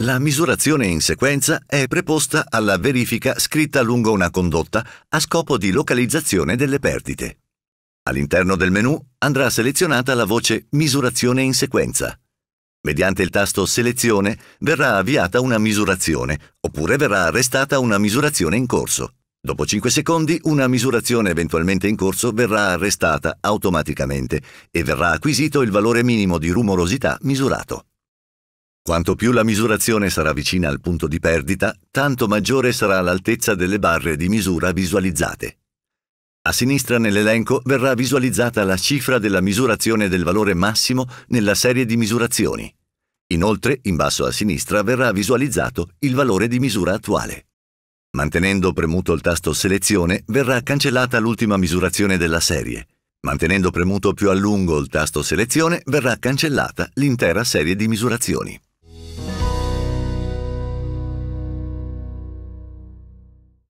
La misurazione in sequenza è preposta alla verifica scritta lungo una condotta a scopo di localizzazione delle perdite. All'interno del menu andrà selezionata la voce Misurazione in sequenza. Mediante il tasto Selezione verrà avviata una misurazione oppure verrà arrestata una misurazione in corso. Dopo 5 secondi una misurazione eventualmente in corso verrà arrestata automaticamente e verrà acquisito il valore minimo di rumorosità misurato. Quanto più la misurazione sarà vicina al punto di perdita, tanto maggiore sarà l'altezza delle barre di misura visualizzate. A sinistra nell'elenco verrà visualizzata la cifra della misurazione del valore massimo nella serie di misurazioni. Inoltre, in basso a sinistra verrà visualizzato il valore di misura attuale. Mantenendo premuto il tasto Selezione verrà cancellata l'ultima misurazione della serie. Mantenendo premuto più a lungo il tasto Selezione verrà cancellata l'intera serie di misurazioni.